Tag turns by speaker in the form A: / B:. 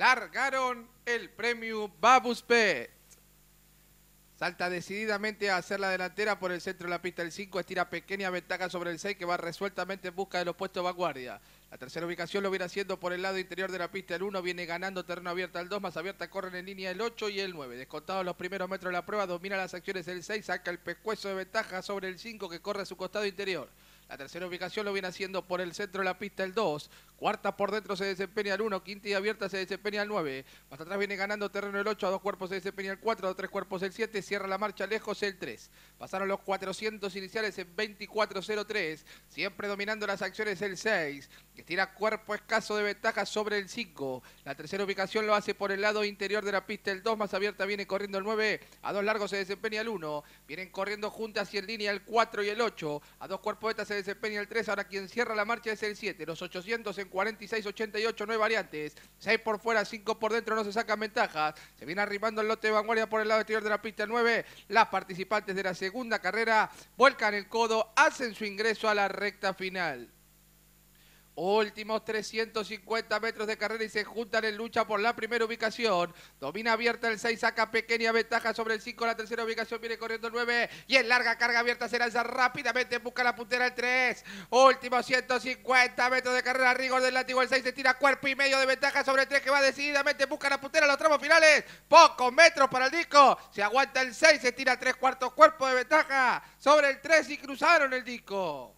A: largaron el premio Babuspet. Salta decididamente a hacer la delantera por el centro de la pista. El 5 estira pequeña ventaja sobre el 6 que va resueltamente en busca de los puestos de vanguardia. La tercera ubicación lo viene haciendo por el lado interior de la pista. El 1 viene ganando terreno abierto al 2, más abierta corren en línea el 8 y el 9. Descontados los primeros metros de la prueba, domina las acciones el 6, saca el pescuezo de ventaja sobre el 5 que corre a su costado interior. La tercera ubicación lo viene haciendo por el centro de la pista el 2. Cuarta por dentro se desempeña el 1. Quinta y abierta se desempeña el 9. Más atrás viene ganando terreno el 8. A dos cuerpos se desempeña el 4. A tres cuerpos el 7. Cierra la marcha lejos el 3. Pasaron los 400 iniciales en 24 24.03. Siempre dominando las acciones el 6. Que tira cuerpo escaso de ventaja sobre el 5. La tercera ubicación lo hace por el lado interior de la pista el 2. Más abierta viene corriendo el 9. A dos largos se desempeña el 1. Vienen corriendo juntas y en línea el 4 y el 8. A dos cuerpos de esta se desempeña el 3, ahora quien cierra la marcha es el 7. Los 800 en 46-88, no hay variantes. 6 por fuera, 5 por dentro, no se sacan ventajas. Se viene arrimando el lote de vanguardia por el lado exterior de la pista 9. Las participantes de la segunda carrera vuelcan el codo, hacen su ingreso a la recta final. Últimos 350 metros de carrera y se juntan en lucha por la primera ubicación. Domina abierta el 6, saca pequeña ventaja sobre el 5, la tercera ubicación viene corriendo el 9 y en larga carga abierta se lanza rápidamente, busca la puntera el 3. Últimos 150 metros de carrera, rigor del látigo, el 6 se tira cuerpo y medio de ventaja sobre el 3 que va decididamente, busca la puntera en los tramos finales. Pocos metros para el disco, se aguanta el 6, se tira 3 cuartos cuerpo de ventaja sobre el 3 y cruzaron el disco.